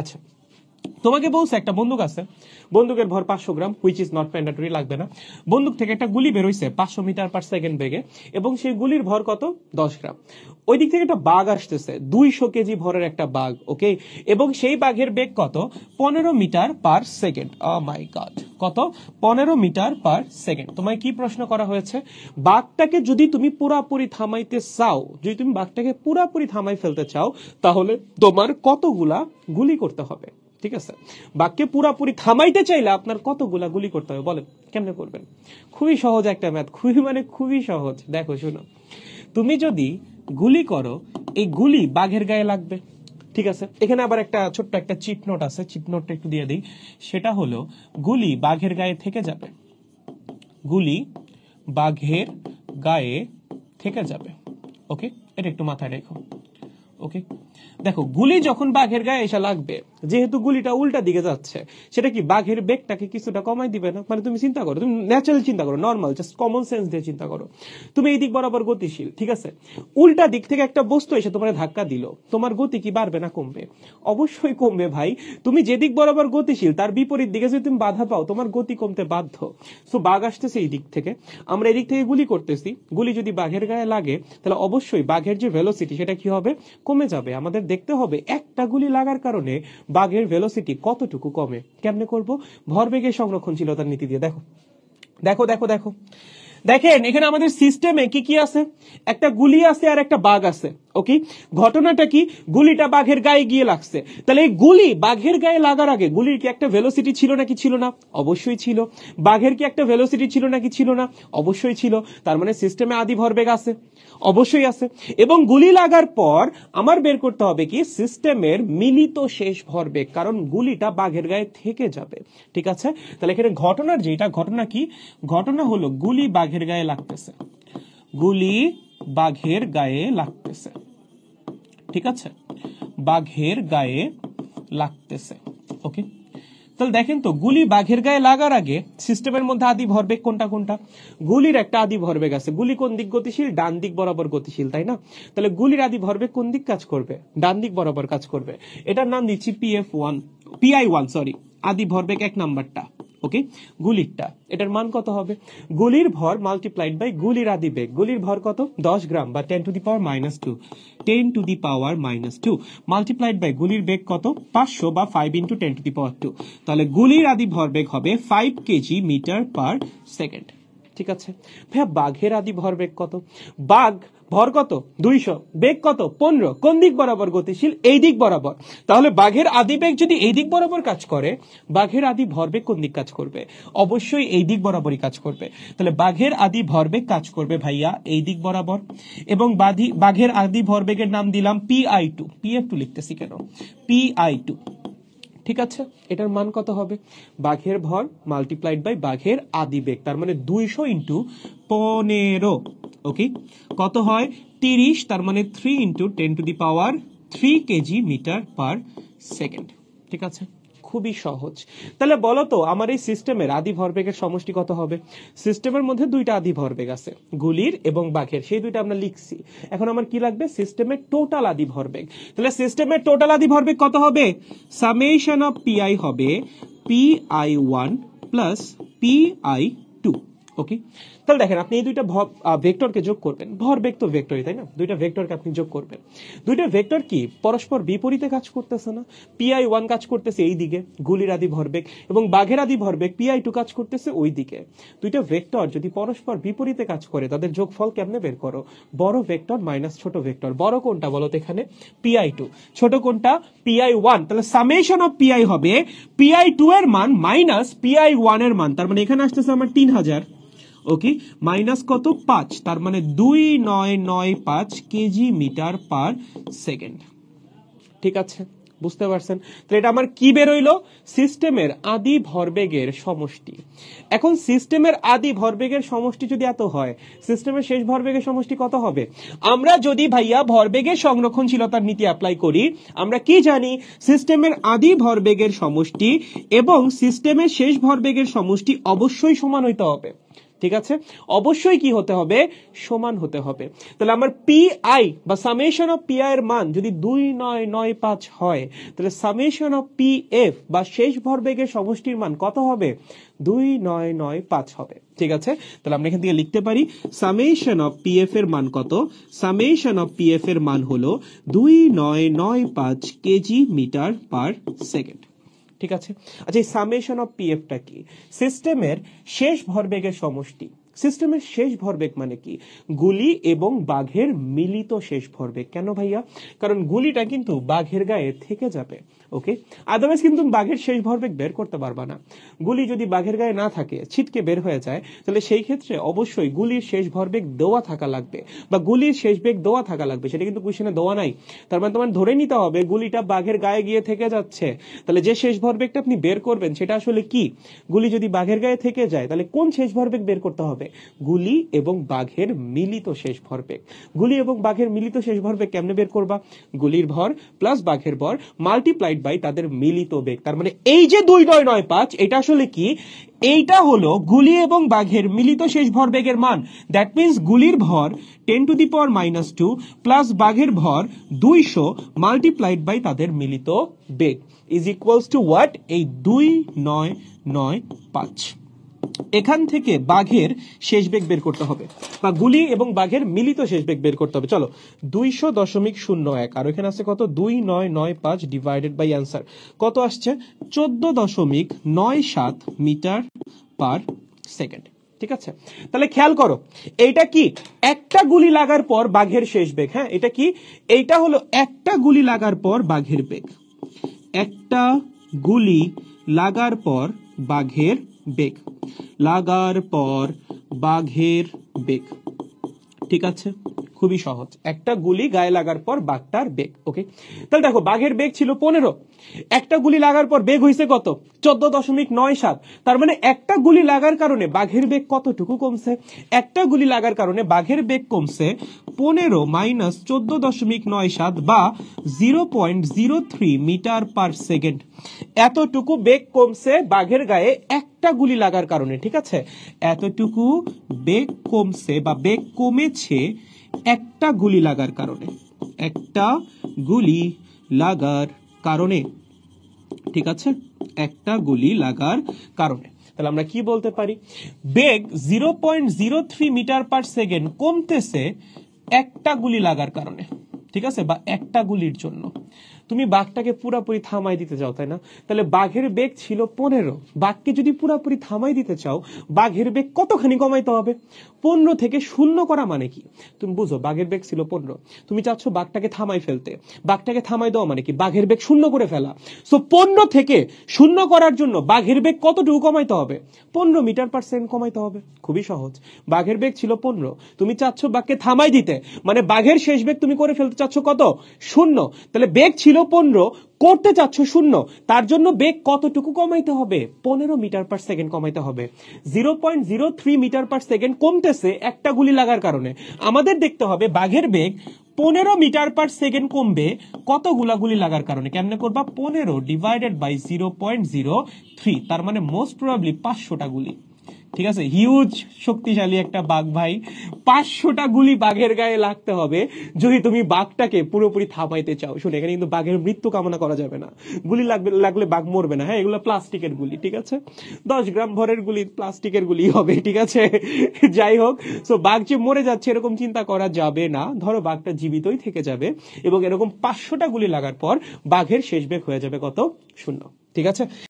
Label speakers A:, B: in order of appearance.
A: আচ্ছা তোমাকে বলছে একটা বন্দুক আছে বন্দুকের ভর পাঁচশো gram which is not mandatory লাগবে না বন্দুক থেকে একটা গুলি বেরোইছে পাঁচশো মিটার পার সেকেন্ড বেগে এবং সেই গুলির ভর কত দশ গ্রাম ওই দিক থেকে একটা বাঘ আসতেছে দুইশো কেজি ভরের একটা বাঘ ওকে এবং সেই বাঘের বেগ কত পনেরো metre per second my god কত পনেরো মিটার পার সেকেন্ড তোমায় কি প্রশ্ন করা হয়েছে বাঘটাকে যদি তুমি পুরাপুরি থামাইতে চাও যদি তুমি বাঘটাকে পুরাপুরি থামাই ফেলতে চাও তাহলে তোমার কতগুলা গুলি করতে হবে ঠিক আছে বাক্যে পুরাপুরি থামাইতে চাইলে আপনার কতগুলা গুলি করতে হবে বলেন কেমনে করবেন খুবই সহজ একটা ম্যাথ খুবই মানে খুবই সহজ দেখো শুনো তুমি যদি গুলি করো এই গুলি বাঘের গায়ে লাগবে ঠিক আছে এখানে আবার একটা ছোট্ট একটা চিটনোট আছে চিটনোটটা একটু দিয়ে দিই সেটা হলো গুলি বাঘের গায়ে থেকে যাবে গুলি বাঘের গায়ে থেকে যাবে ওকে এটা একটু মাথায় রেখো ওকে দেখো গুলি যখন বাঘের গায়ে এসে লাগবে যেহেতু গুলিটা উল্টা দিকে যাচ্ছে সেটা কি বাঘের বেগটাকে কিছুটা কমাই দিবে না মানে তুমি চিন্তা করো তুমি ন্যাচারাল চিন্তা করো নর্মাল জাস্ট কমন সেন্স দিয়ে চিন্তা করো তুমি এই দিক বরাবর গতিশীল ঠিক আছে উল্টা দিক থেকে একটা বস্তু এসে তোমার ধাক্কা দিল তোমার গতি কি বাড়বে না কমবে অবশ্যই কমবে ভাই তুমি যেদিক বরাবর গতিশীল তার বিপরীত দিকে যদি তুমি বাধা পাও তোমার গতি কমতে বাধ্য সো বাঘ আসতেছে এই দিক থেকে আমরা এদিক থেকে গুলি করতেছি গুলি যদি বাঘের গায়ে লাগে তাহলে অবশ্যই বাঘের যে ভেলোসিটি সেটা কি হবে কমে যাবে আমাদের দেখতে হবে একটা গুলি লাগার কারণে বাঘের ভেলোসিটি কতটুকু কমে কেমনে করব ভরবেগের সংরক্ষণশীলতার নীতি দিয়ে দেখো দেখো দেখো দেখো দেখেন এখানে আমাদের সিস্টেমে কি কি আছে একটা গুলি আছে আর একটা বাঘ আছে ওকে ঘটনাটা কি গুলিটা বাঘের গায়ে গিয়ে লাগছে তাহলে এই গুলি বাঘের গায়ে লাগার আগে গুলির কি একটা ভেলোসিটি ছিল নাকি ছিল না অবশ্যই ছিল বাঘের কি একটা ভেলোসিটি ছিল নাকি ছিল না অবশ্যই ছিল তার মানে সিস্টেমে আদি ভরবেগ আছে অবশ্যই আছে এবং গুলি লাগার পর আমার বের করতে হবে কি সিস্টেমের মিলিত শেষ ভরবেগ কারণ গুলিটা বাঘের গায়ে থেকে যাবে ঠিক আছে তাহলে এখানে ঘটনার যেটা ঘটনা কি ঘটনা হলো গুলি বাঘের গায়ে লাগতেছে গুলি বাঘের গায়ে লাগতেছে ঠিক আছে বাঘের গায়ে লাগতেছে ওকে তাহলে দেখেন তো গুলি বাঘের গায়ে লাগার আগে সিস্টেমের মধ্যে আদি ভরবেগ কোনটা কোনটা গুলির একটা আদি ভরবেগ আছে গুলি কোন দিক গতিশীল ডান দিক বরাবর গতিশীল তাই না তাহলে গুলির আদি ভরবেগ কোন দিক কাজ করবে ডান দিক বরাবর কাজ করবে এটার নাম দিচ্ছি PF one PI one sorry আদি ভরবেগ এক নাম্বারটা ওকে গুলিরটা এটার মান কত হবে গুলির ভর মাল্টিপ্লাইড বাই গুলির আদি বেগ গুলির ভর কত দশ গ্রাম বা ten to the power minus two ten to the power minus two multiplied by গুলির বেগ কত পাঁচশো বা five into ten to the power two তাহলে গুলির আদি ভর বেগ হবে five kg metre per second ঠিক আছে ভাইয়া বাঘের আদি ভরবেগ কত বাঘ ভর কত দুইশো বেগ কত পনেরো কোন দিক বরাবর গতিশীল এই দিক বরাবর তাহলে বাঘের আদি বেগ যদি এই দিক বরাবর কাজ করে বাঘের আদি ভরবেগ কোন দিক কাজ করবে অবশ্যই এই দিক বরাবরই কাজ করবে তাহলে বাঘের আদি ভরবেগ কাজ করবে ভাইয়া এই দিক বরাবর এবং বাঘের আদি ভরবেগের নাম দিলাম P I two P F two লিখতেছি কেন পি আই টু ঠিক আছে এটার মান কত হবে বাঘের ভর মাল্টিপ্লাইড বাই বাঘের আদি বেগ তার মানে দুইশো ইন্টু পনেরো ওকে কত হয় তিরিশ তার মানে three into ten to the power three kg metre per second ঠিক আছে খুবই সহজ তাহলে বলো তো আমার এই সিস্টেমের আদি ভরবেগের সমষ্টি কত হবে সিস্টেমের মধ্যে দুইটা আদি ভরবেগ আছে গুলির এবং বাঘের সেই দুইটা আমরা লিখছি এখন আমার কি লাগবে সিস্টেমের টোটাল আদি ভরবেগ তাহলে সিস্টেমের টোটাল আদি ভরবেগ কত হবে সামেশন অফ পিআই হবে PI one plus PI okay তাহলে দেখেন আপনি এই দুইটা ভেক্টরকে যোগ করবেন ভর বেগ তো ভেক্টরই তাই না দুইটা ভেক্টরকে আপনি যোগ করবেন দুইটা ভেক্টর কি পরস্পর বিপরীতে কাজ করতেছে না পিআই ওয়ান কাজ করতেছে এই দিকে গুলির আদি ভরবেগ এবং বাঘের আদি ভরবেগ পিআই টু কাজ করতেছে ওই দিকে দুইটা ভেক্টর যদি পরস্পর বিপরীতে কাজ করে তাদের যোগফল কেমনে বের করো বড় ভেক্টর মাইনাস ছোট ভেক্টর বড় কোনটা বলো তো এখানে পিআই টু ছোট কোনটা পিআই ওয়ান তাহলে সামেশন অফ পিআই হবে পিআই টু এর মান মাইনাস পিআই ওয়ান এর মান তার মানে এখানে আসতেছে আমার তিন হাজার ওকে মাইনাস কত পাঁচ তার মানে দুই নয় নয় পাঁচ কেজি মিটার পার সেকেন্ড ঠিক আছে বুঝতে পারছেন তাহলে এটা আমার কি বেরোইল সিস্টেমের আদি ভরবেগের সমষ্টি এখন সিস্টেমের আদি ভরবেগের সমষ্টি যদি এত হয় সিস্টেমের শেষ ভরবেগের সমষ্টি কত হবে আমরা যদি ভাইয়া ভরবেগের সংরক্ষণশীলতার নীতি অ্যাপ্লাই করি আমরা কি জানি সিস্টেমের আদি ভরবেগের সমষ্টি এবং সিস্টেমের শেষ ভরবেগের সমষ্টি অবশ্যই সমান হইতে হবে ঠিক আছে অবশ্যই কি হতে হবে সমান হতে হবে তাহলে আমার পি আই বা সামেশন অফ পি আই এর মান যদি দুই নয় নয় পাঁচ হয় তাহলে সামেশন অফ পি এফ বা শেষ ভরবেগের সমষ্টির মান কত হবে দুই নয় নয় পাঁচ হবে ঠিক আছে তাহলে আমরা এখান থেকে লিখতে পারি সামেশন অফ পি এফ এর মান কত সামেশন অফ পি এফ এর মান হলো দুই নয় নয় পাঁচ কেজি মিটার পার সেকেন্ড ঠিক আছে আচ্ছা এই সামেশন অফ পিএফটা কি সিস্টেমের শেষ ভরবেগের সমষ্টি সিস্টেমের শেষ ভরবেগ মানে কি গুলি এবং বাঘের মিলিত শেষ ভরবেগ কেন ভাইয়া কারণ গুলিটা কিন্তু বাঘের গায়ে থেকে যাবে ওকে আদারওয়াইজ কিন্তু বাঘের শেষ ভরবেগ বের করতে পারবা না গুলি যদি বাঘের গায়ে না থাকে ছিটকে বের হয়ে যায় তাহলে সেই ক্ষেত্রে অবশ্যই গুলির শেষ ভরবেগ দেওয়া থাকা লাগবে বা গুলির শেষ বেগ দেওয়া থাকা লাগবে সেটা কিন্তু কুশনে দেওয়া নাই তার মানে তোমার ধরে নিতে হবে গুলিটা বাঘের গায়ে গিয়ে থেকে যাচ্ছে তাহলে যে শেষ ভরবেগটা আপনি বের করবেন সেটা আসলে কি গুলি যদি বাঘের গায়ে থেকে যায় তাহলে কোন শেষ ভরবেগ বের করতে হবে হবে গুলি এবং বাঘের মিলিত শেষ ভরবেগ গুলি এবং বাঘের মিলিত শেষ ভরবেগ কেমনে বের করবা গুলির ভর প্লাস বাঘের ভর মাল্টিপ্লাইড বাই তাদের মিলিত বেগ তার মানে এই যে দুই নয় নয় পাঁচ এটা আসলে কি এইটা হলো গুলি এবং বাঘের মিলিত শেষ ভরবেগের মান দ্যাট মিন্স গুলির ভর ten to the power minus two plus বাঘের ভর দুইশো মাল্টিপ্লাইড বাই তাদের মিলিত বেগ ইজ ইকুয়ালস টু হোয়াট এই দুই নয় নয় পাঁচ এখান থেকে বাঘের শেষ বেগ বের করতে হবে বা গুলি এবং বাঘের মিলিত শেষ বেগ বের করতে হবে চলো দুইশো দশমিক শূন্য এক আর এখানে আছে কত দুই নয় নয় পাঁচ ডিভাইডেড বাই অ্যান্সার কত আসছে চোদ্দ দশমিক নয় সাত মিটার পার সেকেন্ড ঠিক আছে তাহলে খেয়াল করো এইটা কি একটা গুলি লাগার পর বাঘের শেষ বেগ হ্যাঁ এটা কি এইটা হলো একটা গুলি লাগার পর বাঘের বেগ একটা গুলি লাগার পর বাঘের বেগ লাগার পর বাঘের বেগ ঠিক আছে খুবই সহজ একটা গুলি গায়ে লাগার পর বাঘটার বেগ ওকে তাহলে দেখো বাঘের বেগ ছিল পনেরো একটা গুলি লাগার পর বেগ হয়েছে কত চোদ্দ দশমিক নয় সাত তার মানে একটা গুলি লাগার কারণে বাঘের বেগ কতটুকু কমছে একটা গুলি লাগার কারণে বাঘের বেগ কমছে পনেরো মাইনাস চোদ্দ দশমিক নয় সাত বা zero point zero three metre per second এতটুকু বেগ কমছে বাঘের গায়ে একটা গুলি লাগার কারণে ঠিক আছে এতটুকু বেগ কমছে বা বেগ কমেছে একটা গুলি লাগার কারণে একটা গুলি লাগার কারণে ঠিক আছে একটা গুলি লাগার কারণে তাহলে আমরা কি বলতে পারি বেগ zero point zero three metre per second কমতেছে একটা গুলি লাগার কারণে ঠিক আছে বা একটা গুলির জন্য তুমি বাঘটাকে পুরাপুরি থামাই দিতে চাও তাই না তাহলে বাঘের বেগ ছিল পনেরো বাঘকে যদি পুরাপুরি থামাই দিতে চাও বাঘের বেগ কতখানি কমাইতে হবে পনেরো থেকে শূন্য করা মানে কি তুমি বুঝো বাঘের বেগ ছিল পনেরো তুমি চাচ্ছ বাঘটাকে থামাই ফেলতে বাঘটাকে থামাই দেওয়া মানে কি বাঘের বেগ শূন্য করে ফেলা সো পনেরো থেকে শূন্য করার জন্য বাঘের বেগ কতটুকু কমাইতে হবে পনেরো মিটার পার সেকেন্ড কমাইতে হবে খুবই সহজ বাঘের বেগ ছিল পনেরো তুমি চাচ্ছ বাঘকে থামাই দিতে মানে বাঘের শেষ বেগ তুমি করে ফেলতে চাচ্ছ কত শূন্য তাহলে বেগ ছিল ছিল পনেরো করতে চাচ্ছ শূন্য তার জন্য বেগ কতটুকু কমাইতে হবে পনেরো মিটার পার সেকেন্ড কমাইতে হবে zero point zero three metre per second কমতেছে একটা গুলি লাগার কারণে আমাদের দেখতে হবে বাঘের বেগ পনেরো মিটার পার সেকেন্ড কমবে কত গুলাগুলি লাগার কারণে কেমনে করবা পনেরো divided by zero point zero three তার মানে মোস্ট প্রবাবলি পাঁচশোটা গুলি ঠিক আছে হিউজ শক্তিশালী একটা বাঘ ভাই পাঁচশোটা গুলি বাঘের গায়ে লাগতে হবে যদি তুমি বাঘটাকে পুরোপুরি থাপাইতে চাও শুনে এখানে কিন্তু বাঘের মৃত্যু কামনা করা যাবে না গুলি লাগবে লাগলে বাঘ মরবে না হ্যাঁ এগুলো প্লাস্টিকের গুলি ঠিক আছে দশ গ্রাম ভরের গুলি প্লাস্টিকের গুলি হবে ঠিক আছে যাই হোক সো বাঘ যে মরে যাচ্ছে এরকম চিন্তা করা যাবে না ধরো বাঘটা জীবিতই থেকে যাবে এবং এরকম পাঁচশোটা গুলি লাগার পর বাঘের শেষ বেগ হয়ে যাবে কত শূন্য ঠিক আছে